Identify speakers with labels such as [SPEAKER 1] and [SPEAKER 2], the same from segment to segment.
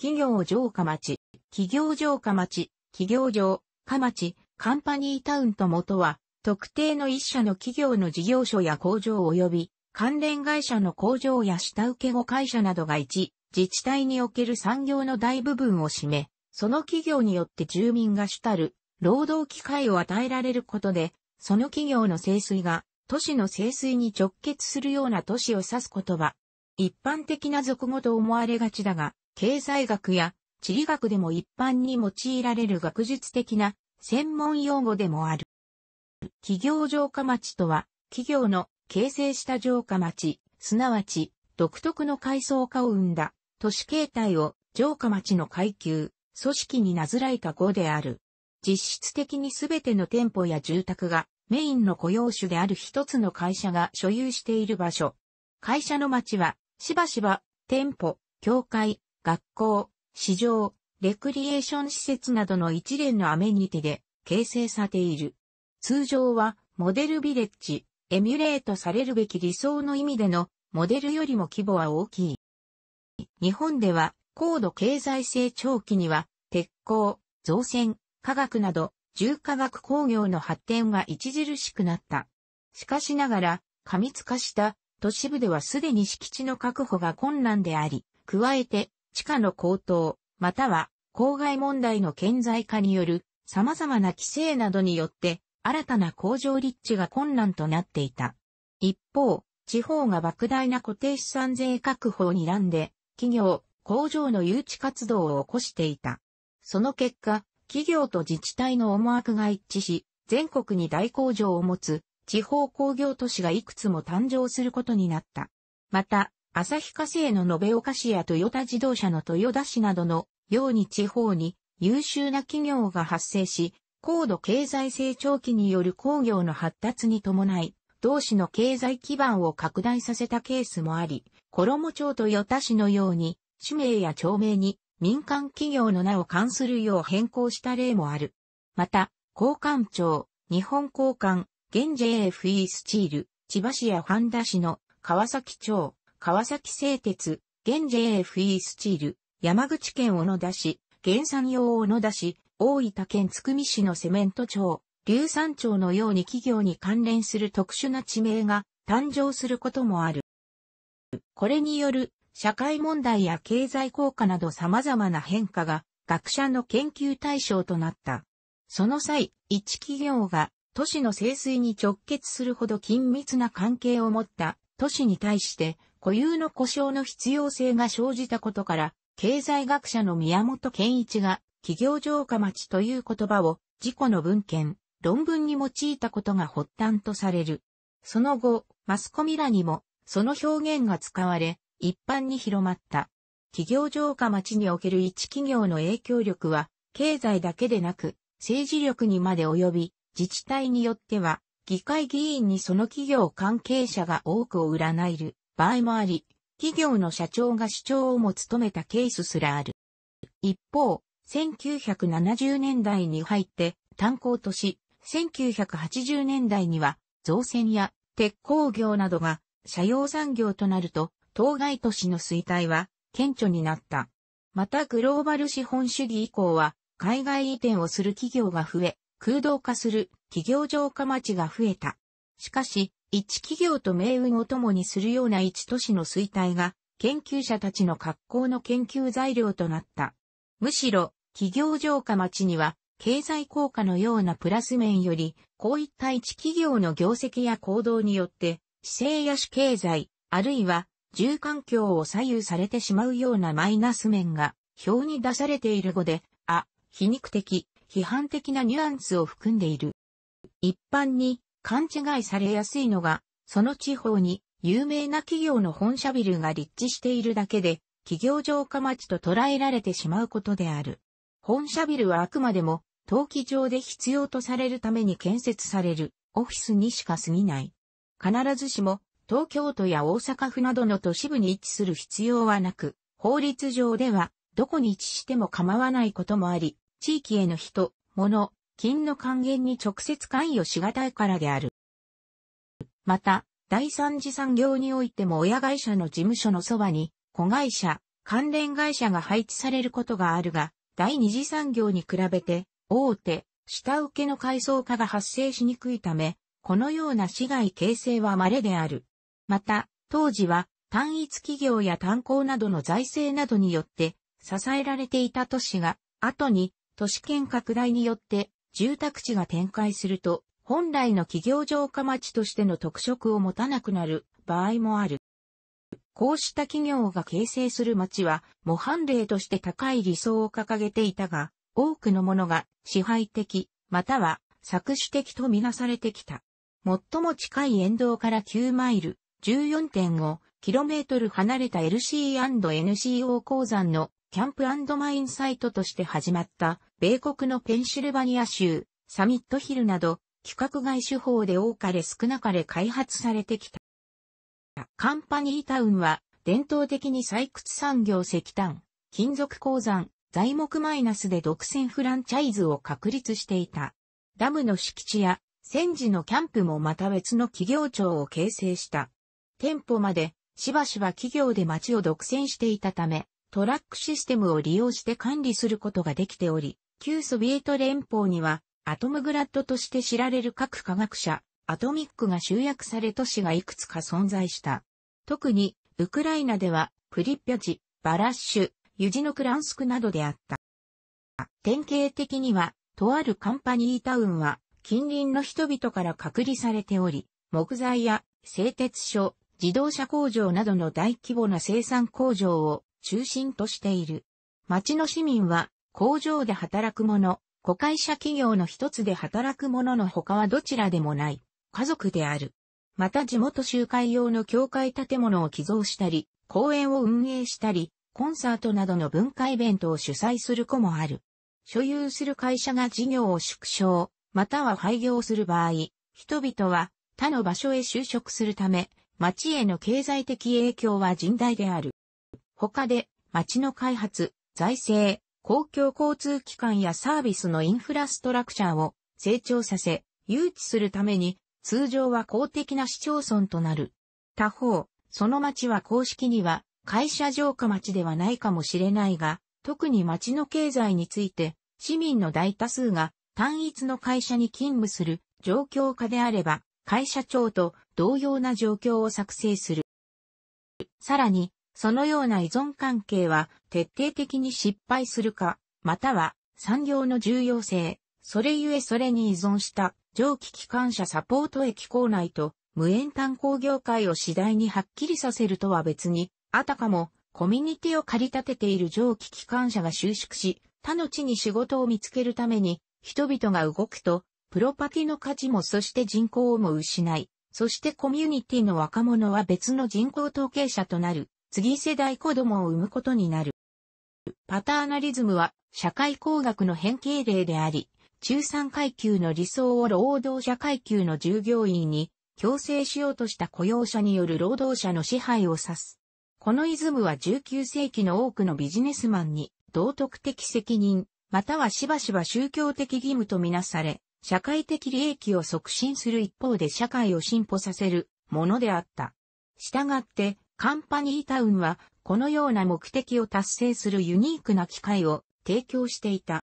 [SPEAKER 1] 企業城下町、企業城下町、企業城、下町、カンパニータウンと元は、特定の一社の企業の事業所や工場及び、関連会社の工場や下請け後会社などが一、自治体における産業の大部分を占め、その企業によって住民が主たる、労働機会を与えられることで、その企業の清水が、都市の清水に直結するような都市を指す言葉。一般的な俗語と思われがちだが、経済学や地理学でも一般に用いられる学術的な専門用語でもある。企業城下町とは、企業の形成した城下町、すなわち独特の階層化を生んだ都市形態を城下町の階級、組織になぞらえた語である。実質的にすべての店舗や住宅がメインの雇用種である一つの会社が所有している場所。会社の町はしばしば店舗、教会、学校、市場、レクリエーション施設などの一連のアメニティで形成されている。通常は、モデルビレッジ、エミュレートされるべき理想の意味での、モデルよりも規模は大きい。日本では、高度経済成長期には、鉄鋼、造船、化学など、重化学工業の発展が著しくなった。しかしながら、過密化した都市部ではすでに敷地の確保が困難であり、加えて地価の高騰、または公害問題の顕在化による様々な規制などによって新たな工場立地が困難となっていた。一方、地方が莫大な固定資産税確保を睨んで、企業、工場の誘致活動を起こしていた。その結果、企業と自治体の思惑が一致し、全国に大工場を持つ地方工業都市がいくつも誕生することになった。また、旭化成の延岡市や豊田自動車の豊田市などのように地方に優秀な企業が発生し、高度経済成長期による工業の発達に伴い、同市の経済基盤を拡大させたケースもあり、衣町豊田市のように、氏名や町名に民間企業の名を関するよう変更した例もある。また、交換庁、日本交換、現 JFE スチール、千葉市や半田市の川崎町、川崎製鉄、現 JFE スチール、山口県小野田市、原産用小野田市、大分県津久見市のセメント町、硫酸町のように企業に関連する特殊な地名が誕生することもある。これによる社会問題や経済効果など様々な変化が学者の研究対象となった。その際、一企業が都市の清水に直結するほど緊密な関係を持った都市に対して固有の故障の必要性が生じたことから、経済学者の宮本健一が、企業城下町という言葉を、事故の文献、論文に用いたことが発端とされる。その後、マスコミらにも、その表現が使われ、一般に広まった。企業城下町における一企業の影響力は、経済だけでなく、政治力にまで及び、自治体によっては、議会議員にその企業関係者が多くを占える。場合もあり、企業の社長が主張をも務めたケースすらある。一方、1970年代に入って炭鉱とし、1980年代には造船や鉄鋼業などが社用産業となると、当該都市の衰退は顕著になった。またグローバル資本主義以降は、海外移転をする企業が増え、空洞化する企業城下町が増えた。しかし、一企業と命運を共にするような一都市の衰退が、研究者たちの格好の研究材料となった。むしろ、企業城下町には、経済効果のようなプラス面より、こういった一企業の業績や行動によって、姿勢や主経済、あるいは、住環境を左右されてしまうようなマイナス面が、表に出されている語で、あ、皮肉的、批判的なニュアンスを含んでいる。一般に、勘違いされやすいのが、その地方に有名な企業の本社ビルが立地しているだけで、企業城下町と捉えられてしまうことである。本社ビルはあくまでも、登記上で必要とされるために建設されるオフィスにしか過ぎない。必ずしも、東京都や大阪府などの都市部に位置する必要はなく、法律上では、どこに位置しても構わないこともあり、地域への人、物、金の還元に直接関与したいからである。また、第三次産業においても親会社の事務所のそばに、子会社、関連会社が配置されることがあるが、第二次産業に比べて、大手、下請けの階層化が発生しにくいため、このような市外形成は稀である。また、当時は単一企業や炭鉱などの財政などによって支えられていた都市が、後に都市圏拡大によって住宅地が展開すると、本来の企業城下町としての特色を持たなくなる場合もある。こうした企業が形成する町は、模範例として高い理想を掲げていたが、多くのものが支配的、または搾取的とみなされてきた。最も近い沿道から9マイル、14.5km 離れた LC&NCO 鉱山のキャンプマインサイトとして始まった、米国のペンシルバニア州、サミットヒルなど、規格外手法で多かれ少なかれ開発されてきた。カンパニータウンは、伝統的に採掘産業石炭、金属鉱山、材木マイナスで独占フランチャイズを確立していた。ダムの敷地や、戦時のキャンプもまた別の企業庁を形成した。店舗まで、しばしば企業で街を独占していたため、トラックシステムを利用して管理することができており、旧ソビエト連邦にはアトムグラッドとして知られる各科学者、アトミックが集約され都市がいくつか存在した。特に、ウクライナでは、プリピャチ、バラッシュ、ユジノクランスクなどであった。典型的には、とあるカンパニータウンは、近隣の人々から隔離されており、木材や製鉄所、自動車工場などの大規模な生産工場を中心としている。町の市民は工場で働く者、子会社企業の一つで働く者の他はどちらでもない、家族である。また地元集会用の教会建物を寄贈したり、公園を運営したり、コンサートなどの文化イベントを主催する子もある。所有する会社が事業を縮小、または廃業する場合、人々は他の場所へ就職するため、町への経済的影響は甚大である。他で、町の開発、財政、公共交通機関やサービスのインフラストラクチャーを成長させ、誘致するために、通常は公的な市町村となる。他方、その町は公式には、会社城下町ではないかもしれないが、特に町の経済について、市民の大多数が単一の会社に勤務する状況下であれば、会社長と同様な状況を作成する。さらに、そのような依存関係は徹底的に失敗するか、または産業の重要性、それゆえそれに依存した蒸気機関車サポート駅構内と無縁炭鉱業界を次第にはっきりさせるとは別に、あたかもコミュニティを駆り立てている蒸気機関車が収縮し、他の地に仕事を見つけるために人々が動くと、プロパティの価値もそして人口をも失い、そしてコミュニティの若者は別の人口統計者となる。次世代子供を産むことになる。パターナリズムは社会工学の変形例であり、中産階級の理想を労働者階級の従業員に強制しようとした雇用者による労働者の支配を指す。このイズムは19世紀の多くのビジネスマンに道徳的責任、またはしばしば宗教的義務とみなされ、社会的利益を促進する一方で社会を進歩させるものであった。したがって、カンパニータウンは、このような目的を達成するユニークな機会を提供していた。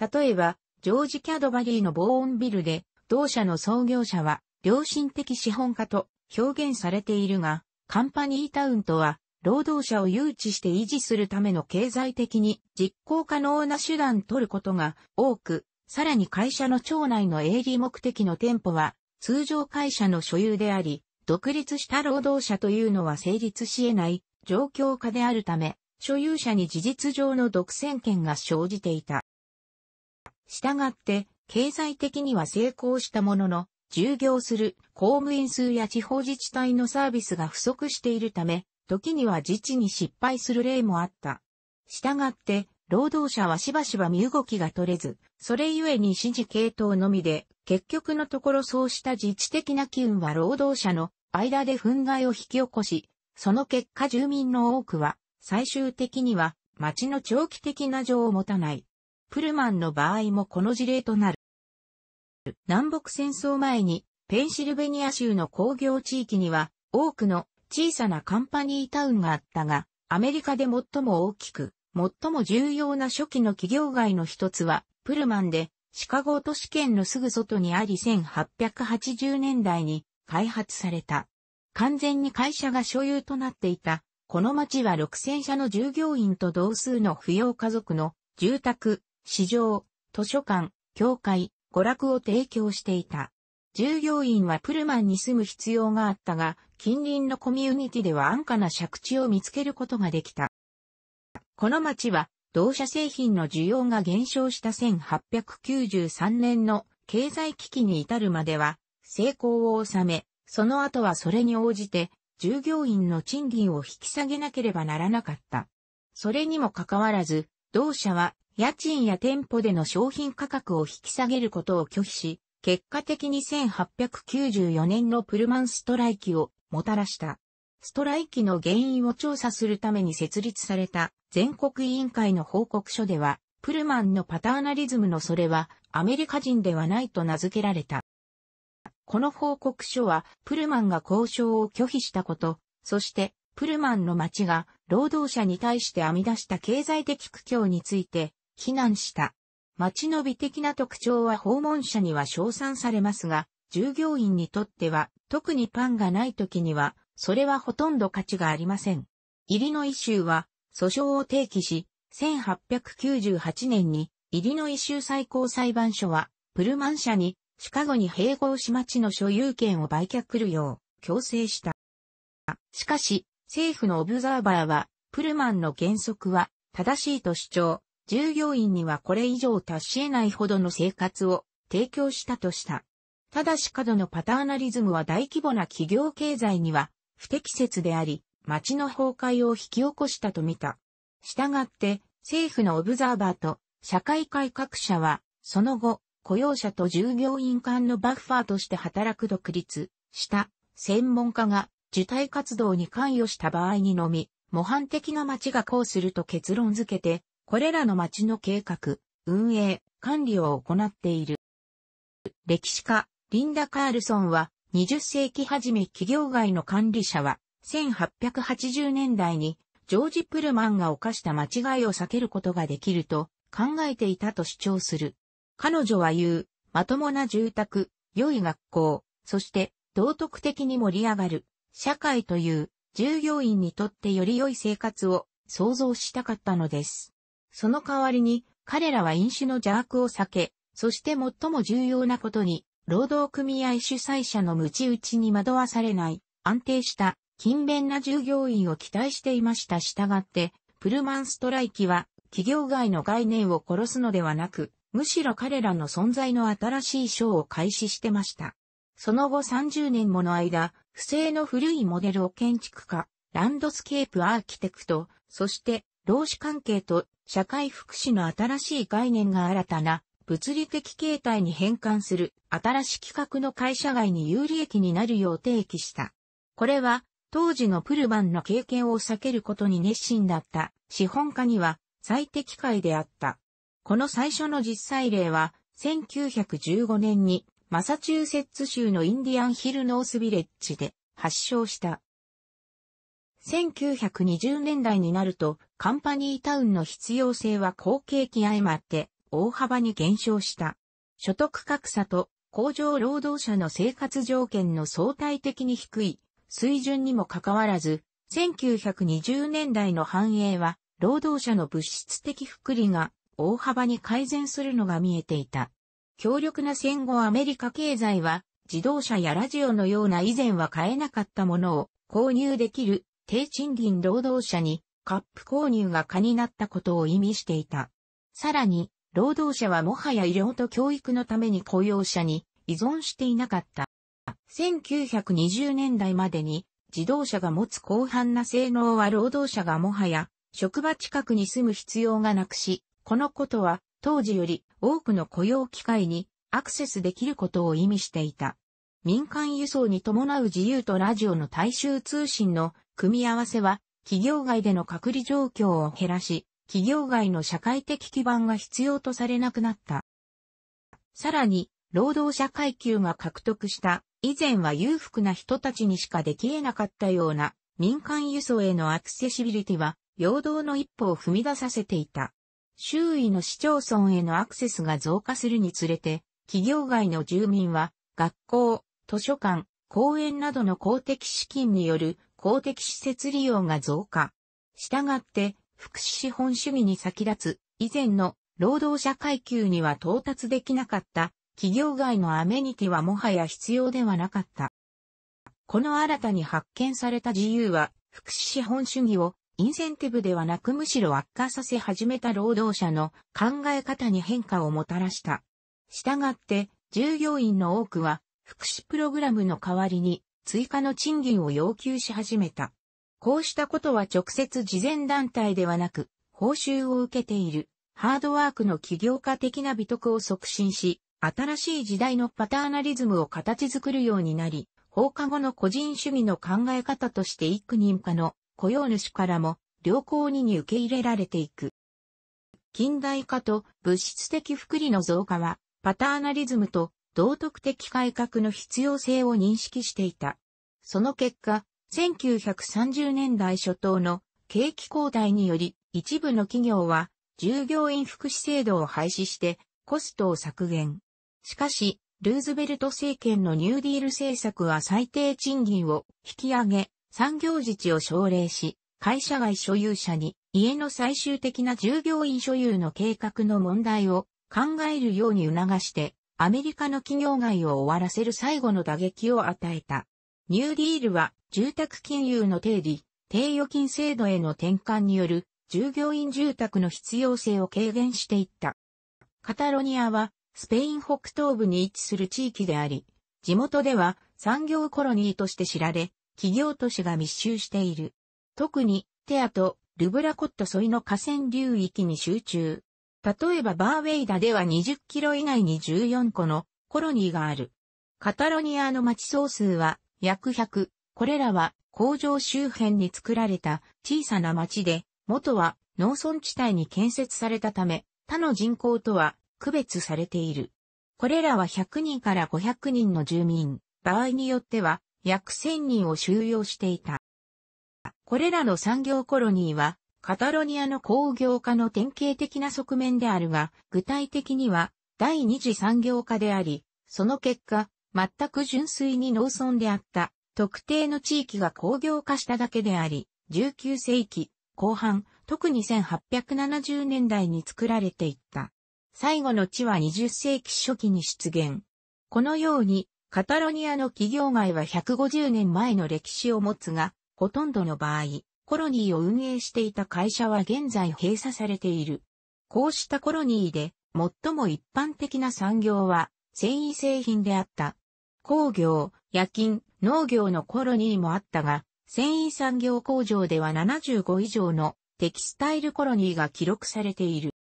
[SPEAKER 1] 例えば、ジョージ・キャドバリーの防音ビルで、同社の創業者は、良心的資本家と表現されているが、カンパニータウンとは、労働者を誘致して維持するための経済的に実行可能な手段取ることが多く、さらに会社の町内の営利目的の店舗は通常会社の所有であり、独立した労働者というのは成立し得ない状況下であるため、所有者に事実上の独占権が生じていた。したがって、経済的には成功したものの、従業する公務員数や地方自治体のサービスが不足しているため、時には自治に失敗する例もあった。したがって、労働者はしばしば身動きが取れず、それゆえに指示系統のみで、結局のところそうした自治的な機運は労働者の間で憤慨を引き起こし、その結果住民の多くは、最終的には、町の長期的な情を持たない。プルマンの場合もこの事例となる。南北戦争前に、ペンシルベニア州の工業地域には、多くの小さなカンパニータウンがあったが、アメリカで最も大きく、最も重要な初期の企業街の一つは、プルマンで、シカゴ都市圏のすぐ外にあり1880年代に開発された。完全に会社が所有となっていた。この町は6000社の従業員と同数の扶養家族の住宅、市場、図書館、教会、娯楽を提供していた。従業員はプルマンに住む必要があったが、近隣のコミュニティでは安価な借地を見つけることができた。この町は、同社製品の需要が減少した1893年の経済危機に至るまでは、成功を収め、その後はそれに応じて、従業員の賃金を引き下げなければならなかった。それにもかかわらず、同社は家賃や店舗での商品価格を引き下げることを拒否し、結果的に1894年のプルマンストライキをもたらした。ストライキの原因を調査するために設立された全国委員会の報告書では、プルマンのパターナリズムのそれはアメリカ人ではないと名付けられた。この報告書は、プルマンが交渉を拒否したこと、そして、プルマンの町が労働者に対して編み出した経済的苦境について非難した。町の美的な特徴は訪問者には称賛されますが、従業員にとっては特にパンがない時には、それはほとんど価値がありません。イリノイ州は訴訟を提起し、1898年にイリノイ州最高裁判所はプルマン社にシカゴに併合し町の所有権を売却するよう強制した。しかし、政府のオブザーバーは、プルマンの原則は正しいと主張、従業員にはこれ以上達し得ないほどの生活を提供したとした。ただし過度のパターナリズムは大規模な企業経済には不適切であり、町の崩壊を引き起こしたと見た。したがって、政府のオブザーバーと社会改革者は、その後、雇用者と従業員間のバッファーとして働く独立した専門家が受体活動に関与した場合にのみ、模範的な町がこうすると結論付けて、これらの町の計画、運営、管理を行っている。歴史家、リンダ・カールソンは、20世紀初め企業外の管理者は、1880年代に、ジョージ・プルマンが犯した間違いを避けることができると考えていたと主張する。彼女は言う、まともな住宅、良い学校、そして道徳的に盛り上がる、社会という従業員にとってより良い生活を想像したかったのです。その代わりに彼らは飲酒の邪悪を避け、そして最も重要なことに、労働組合主催者の無知打ちに惑わされない、安定した勤勉な従業員を期待していました。従って、プルマンストライキは企業外の概念を殺すのではなく、むしろ彼らの存在の新しい章を開始してました。その後30年もの間、不正の古いモデルを建築家、ランドスケープアーキテクト、そして労使関係と社会福祉の新しい概念が新たな物理的形態に変換する新しい企画の会社外に有利益になるよう提起した。これは当時のプルバンの経験を避けることに熱心だった資本家には最適解であった。この最初の実際例は、1915年にマサチューセッツ州のインディアンヒルノースビレッジで発症した。1920年代になると、カンパニータウンの必要性は後継期相まって、大幅に減少した。所得格差と工場労働者の生活条件の相対的に低い水準にもかかわらず、1920年代の繁栄は、労働者の物質的福利が大幅に改善するのが見えていた。強力な戦後アメリカ経済は自動車やラジオのような以前は買えなかったものを購入できる低賃金労働者にカップ購入が可になったことを意味していた。さらに、労働者はもはや医療と教育のために雇用者に依存していなかった。1920年代までに自動車が持つ広範な性能は労働者がもはや職場近くに住む必要がなくし、このことは、当時より多くの雇用機会にアクセスできることを意味していた。民間輸送に伴う自由とラジオの大衆通信の組み合わせは、企業外での隔離状況を減らし、企業外の社会的基盤が必要とされなくなった。さらに、労働者階級が獲得した以前は裕福な人たちにしかでき得なかったような民間輸送へのアクセシビリティは、陽動の一歩を踏み出させていた。周囲の市町村へのアクセスが増加するにつれて、企業外の住民は、学校、図書館、公園などの公的資金による公的施設利用が増加。したがって、福祉資本主義に先立つ、以前の労働者階級には到達できなかった、企業外のアメニティはもはや必要ではなかった。この新たに発見された自由は、福祉資本主義をインセンティブではなくむしろ悪化させ始めた労働者の考え方に変化をもたらした。したがって、従業員の多くは、福祉プログラムの代わりに追加の賃金を要求し始めた。こうしたことは直接事前団体ではなく、報酬を受けている、ハードワークの起業家的な美徳を促進し、新しい時代のパターナリズムを形作るようになり、放課後の個人主義の考え方として幾人かの雇用主からも良好にに受け入れられていく。近代化と物質的福利の増加は、パターナリズムと道徳的改革の必要性を認識していた。その結果、1930年代初頭の景気後退により、一部の企業は従業員福祉制度を廃止してコストを削減。しかし、ルーズベルト政権のニューディール政策は最低賃金を引き上げ、産業自治を奨励し、会社外所有者に家の最終的な従業員所有の計画の問題を考えるように促して、アメリカの企業外を終わらせる最後の打撃を与えた。ニューディールは住宅金融の定理、低預金制度への転換による従業員住宅の必要性を軽減していった。カタロニアはスペイン北東部に位置する地域であり、地元では産業コロニーとして知られ、企業都市が密集している。特に、テアとルブラコット沿いの河川流域に集中。例えばバーウェイダでは20キロ以内に14個のコロニーがある。カタロニアの町総数は約100。これらは工場周辺に作られた小さな町で、元は農村地帯に建設されたため、他の人口とは区別されている。これらは100人から500人の住民、場合によっては約1000人を収容していた。これらの産業コロニーは、カタロニアの工業化の典型的な側面であるが、具体的には第二次産業化であり、その結果、全く純粋に農村であった特定の地域が工業化しただけであり、19世紀後半、特に1870年代に作られていった。最後の地は20世紀初期に出現。このように、カタロニアの企業街は150年前の歴史を持つが、ほとんどの場合、コロニーを運営していた会社は現在閉鎖されている。こうしたコロニーで、最も一般的な産業は、繊維製品であった。工業、夜勤、農業のコロニーもあったが、繊維産業工場では75以上のテキスタイルコロニーが記録されている。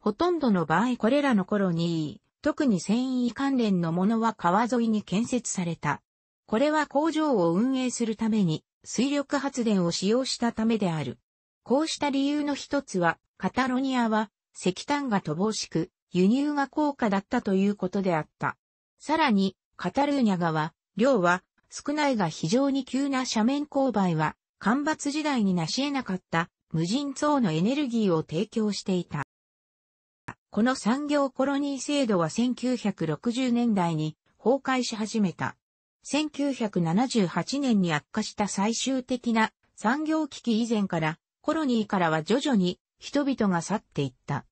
[SPEAKER 1] ほとんどの場合これらのコロニー、特に繊維関連のものは川沿いに建設された。これは工場を運営するために水力発電を使用したためである。こうした理由の一つは、カタロニアは石炭が乏しく、輸入が高価だったということであった。さらに、カタルーニャ川、量は少ないが非常に急な斜面勾配は、干ばつ時代に成し得なかった無人層のエネルギーを提供していた。この産業コロニー制度は1960年代に崩壊し始めた。1978年に悪化した最終的な産業危機以前からコロニーからは徐々に人々が去っていった。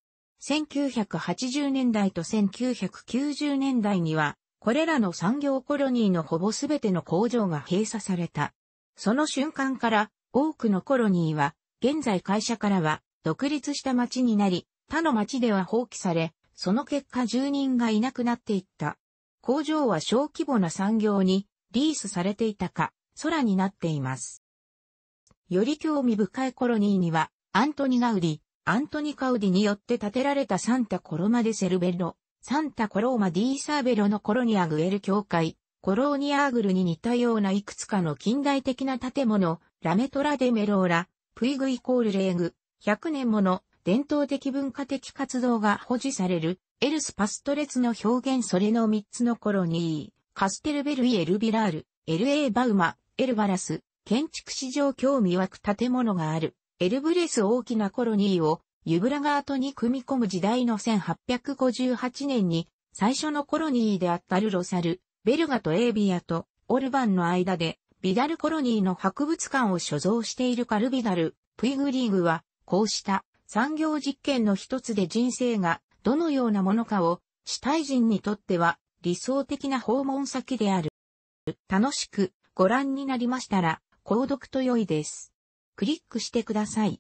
[SPEAKER 1] 1980年代と1990年代にはこれらの産業コロニーのほぼすべての工場が閉鎖された。その瞬間から多くのコロニーは現在会社からは独立した町になり他の町では放棄され、その結果住人がいなくなっていった。工場は小規模な産業にリースされていたか、空になっています。より興味深いコロニーには、アントニ・ガウディ、アントニ・カウディによって建てられたサンタ・コロマ・デ・セルベロ、サンタ・コローマ・ディー・サーベロのコロニア・グエル教会、コローニアーグルに似たようないくつかの近代的な建物、ラメトラ・デ・メローラ、プイグイコールレーグ、100年もの伝統的文化的活動が保持される、エルスパストレツの表現それの3つのコロニー、カステルベルイ・エルビラール、エル・エー・バウマ、エルバラス、建築史上興味湧く建物がある、エルブレス大きなコロニーを、ユブラガートに組み込む時代の1858年に、最初のコロニーであったルロサル、ベルガとエービアとオルバンの間で、ビダルコロニーの博物館を所蔵しているカルビダル、プイグリーグは、こうした産業実験の一つで人生がどのようなものかを死体人にとっては理想的な訪問先である。楽しくご覧になりましたら、購読と良いです。クリックしてください。